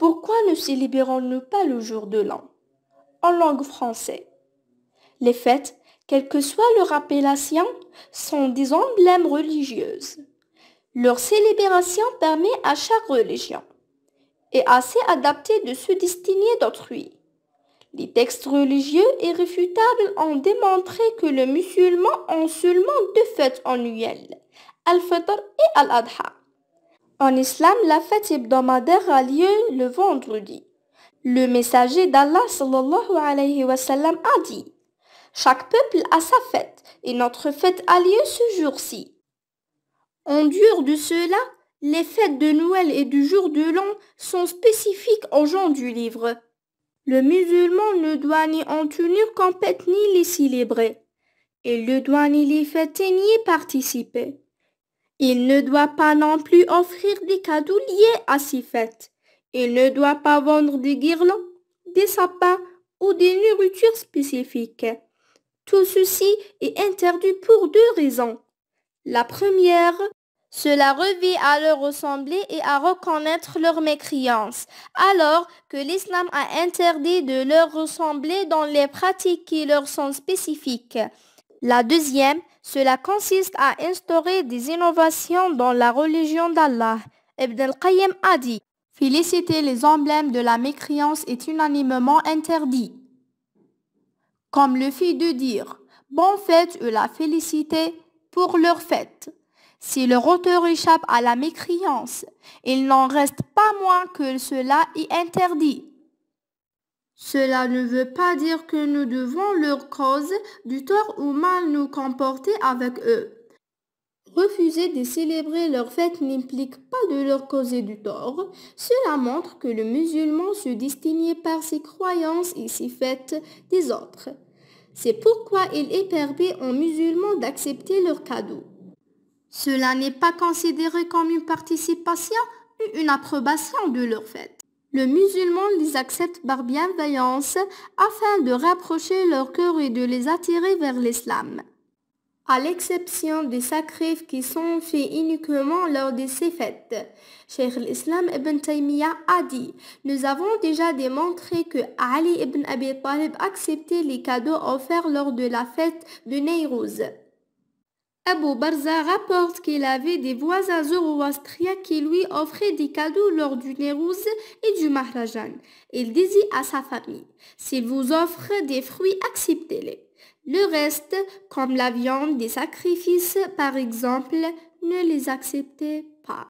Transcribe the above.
Pourquoi ne célébrons-nous pas le jour de l'an en langue française Les fêtes, quelle que soit leur appellation, sont des emblèmes religieuses. Leur célébration permet à chaque religion, et assez adaptée de se distinguer d'autrui. Les textes religieux irréfutables ont démontré que les musulmans ont seulement deux fêtes annuelles, Al-Fitr et Al-Adha. En islam, la fête hebdomadaire a lieu le vendredi. Le messager d'Allah sallallahu alayhi wa sallam a dit Chaque peuple a sa fête et notre fête a lieu ce jour-ci. En dur de cela, les fêtes de Noël et du jour de l'an sont spécifiques aux gens du livre. Le musulman ne doit ni en tenir compte ni les célébrer. Il ne doit ni les fêter ni participer. Il ne doit pas non plus offrir des cadeaux liés à ces fêtes. Il ne doit pas vendre des guirlandes, des sapins ou des nourritures spécifiques. Tout ceci est interdit pour deux raisons. La première, cela revient à leur ressembler et à reconnaître leur mécréance, alors que l'islam a interdit de leur ressembler dans les pratiques qui leur sont spécifiques. La deuxième, cela consiste à instaurer des innovations dans la religion d'Allah. Ibn al-Qayyim a dit Féliciter les emblèmes de la mécréance est unanimement interdit. Comme le fit de dire Bon fête ou la félicité pour leur fête. Si leur auteur échappe à la mécréance, il n'en reste pas moins que cela y interdit. Cela ne veut pas dire que nous devons leur cause du tort ou mal nous comporter avec eux. Refuser de célébrer leur fête n'implique pas de leur causer du tort. Cela montre que le musulman se distingue par ses croyances et ses fêtes des autres. C'est pourquoi il est permis aux musulmans d'accepter leurs cadeaux. Cela n'est pas considéré comme une participation, ou une approbation de leur fête. Le musulman les accepte par bienveillance afin de rapprocher leur cœur et de les attirer vers l'islam. À l'exception des sacrifices qui sont faits uniquement lors de ces fêtes, Cheikh l'Islam ibn Taymiyyah a dit Nous avons déjà démontré que Ali ibn Abi Talib acceptait les cadeaux offerts lors de la fête de Neyrouz. Abu Barza rapporte qu'il avait des voisins zoroastriens qui lui offraient des cadeaux lors du Nérouz et du Mahrajan. Il disait à sa famille, s'il vous offre des fruits, acceptez-les. Le reste, comme la viande des sacrifices par exemple, ne les acceptez pas.